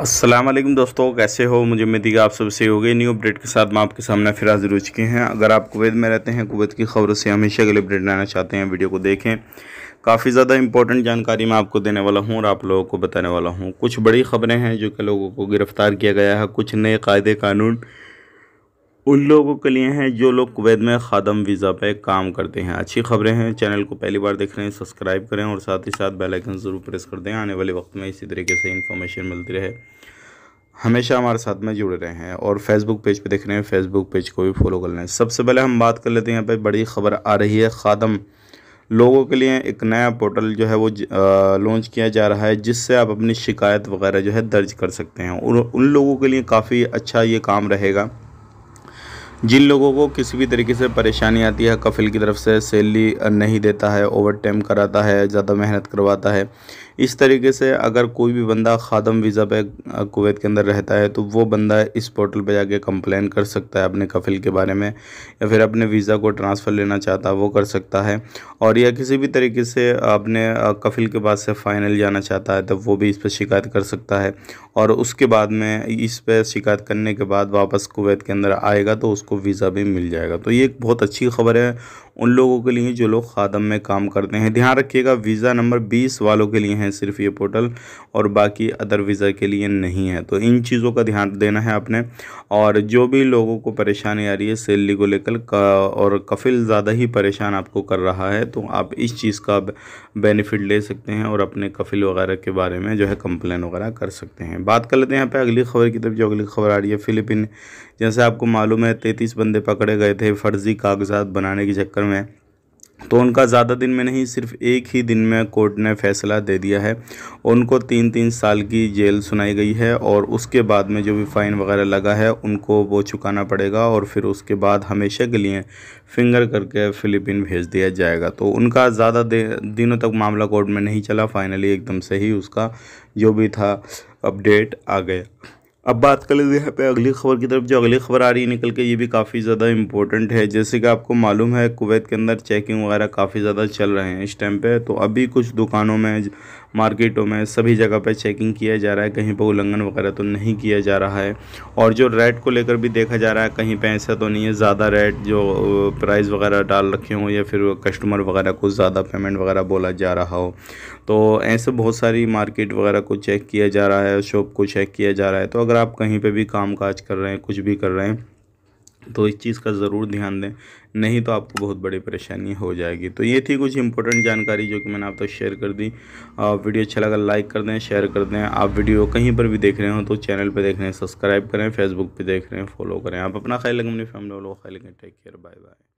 असलम दोस्तों कैसे हो मुझे उम्मीद है आप सबसे हो गए न्यू अपडेट के साथ मैं आपके सामने फिर हाजिर हो चुके हैं अगर आप कुवैत में रहते हैं कुवैत की खबरों से हमेशा के लिए अपडेट लेना चाहते हैं वीडियो को देखें काफ़ी ज़्यादा इंपॉर्टेंट जानकारी मैं आपको देने वाला हूँ और आप लोगों को बताने वाला हूँ कुछ बड़ी खबरें हैं जो कि लोगों को गिरफ़्तार किया गया है कुछ नए कायदे कानून उन लोगों के लिए हैं जो लोग कुवैत में खादम वीज़ा पे काम करते हैं अच्छी खबरें हैं चैनल को पहली बार देख रहे हैं सब्सक्राइब करें और साथ ही साथ बेल आइकन ज़रूर प्रेस कर दें आने वाले वक्त में इसी तरीके से इन्फॉर्मेशन मिलती रहे हमेशा हमारे साथ में जुड़े रहे हैं और फेसबुक पेज पे देख रहे हैं फेसबुक पेज को भी फॉलो कर लें सबसे पहले हम बात कर लेते हैं यहाँ पर बड़ी खबर आ रही है खादम लोगों के लिए एक नया पोर्टल जो है वो लॉन्च किया जा रहा है जिससे आप अपनी शिकायत वगैरह जो है दर्ज कर सकते हैं और उन लोगों के लिए काफ़ी अच्छा ये काम रहेगा जिन लोगों को किसी भी तरीके से परेशानी आती है कफिल की तरफ से सैलरी नहीं देता है ओवर टाइम कराता है ज़्यादा मेहनत करवाता है इस तरीके से अगर कोई भी बंदा खादम वीज़ा पे कुवैत के अंदर रहता है तो वो बंदा इस पोर्टल पे जाके कंप्लेन कर सकता है अपने कफिल के बारे में या फिर अपने वीज़ा को ट्रांसफ़र लेना चाहता है वो कर सकता है और या किसी भी तरीके से अपने कफिल के पास से फ़ाइनल जाना चाहता है तो वो भी इस पर शिकायत कर सकता है और उसके बाद में इस पर शिकायत करने के बाद वापस कुवैत के अंदर आएगा तो उसको वीज़ा भी मिल जाएगा तो ये एक बहुत अच्छी ख़बर है उन लोगों के लिए जो लोग खादम में काम करते हैं ध्यान रखिएगा वीज़ा नंबर बीस वालों के लिए हैं हैं सिर्फ ये पोर्टल और बाकी अदर वीज़ा के लिए नहीं है तो इन चीज़ों का ध्यान देना है आपने और जो भी लोगों को परेशानी आ रही है सैलरी को लेकर और कफिल ज़्यादा ही परेशान आपको कर रहा है तो आप इस चीज़ का बेनिफिट ले सकते हैं और अपने कफिल वगैरह के बारे में जो है कंप्लेन वगैरह कर सकते हैं बात कर लेते हैं यहाँ पे अगली खबर की तरफ जो अगली खबर आ रही है फिलिपिन जैसे आपको मालूम है तैंतीस बंदे पकड़े गए थे फर्जी कागजात बनाने के चक्कर में तो उनका ज़्यादा दिन में नहीं सिर्फ एक ही दिन में कोर्ट ने फैसला दे दिया है उनको तीन तीन साल की जेल सुनाई गई है और उसके बाद में जो भी फ़ाइन वगैरह लगा है उनको वो चुकाना पड़ेगा और फिर उसके बाद हमेशा के लिए फिंगर करके फ़िलिपिन भेज दिया जाएगा तो उनका ज़्यादा दिनों तक मामला कोर्ट में नहीं चला फाइनली एकदम से ही उसका जो भी था अपडेट आ गया अब बात कर लेते हैं यहाँ पे अगली खबर की तरफ जो अगली खबर आ रही है निकल के ये भी काफ़ी ज़्यादा इंपॉर्टेंट है जैसे कि आपको मालूम है कुवैत के अंदर चेकिंग वगैरह काफ़ी ज़्यादा चल रहे हैं इस टाइम पे तो अभी कुछ दुकानों में मार्केटों में सभी जगह पर चेकिंग किया जा रहा है कहीं पर उल्लंघन वगैरह तो नहीं किया जा रहा है और जो रेट को लेकर भी देखा जा रहा है कहीं पर ऐसा तो नहीं है ज़्यादा रेट जो प्राइस वगैरह डाल रखे हों या फिर कस्टमर वगैरह को ज़्यादा पेमेंट वगैरह बोला जा रहा हो तो ऐसे बहुत सारी मार्केट वगैरह को चेक किया जा रहा है शॉप को चेक किया जा रहा है तो अगर आप कहीं पर भी काम काज कर रहे हैं कुछ भी कर रहे हैं तो इस चीज़ का ज़रूर ध्यान दें नहीं तो आपको बहुत बड़ी परेशानी हो जाएगी तो ये थी कुछ इंपॉर्टेंट जानकारी जो कि मैंने आप तक तो शेयर कर दी वीडियो अच्छा लगा लाइक कर दें शेयर कर दें आप वीडियो कहीं पर भी देख रहे हो तो चैनल पर देख रहे हैं सब्सक्राइब करें फेसबुक पर देख रहे हैं फॉलो करें आप अपना ख्याल रखें अपनी फैमिली वालों का ख्याल रखें टेक केयर बाय बाय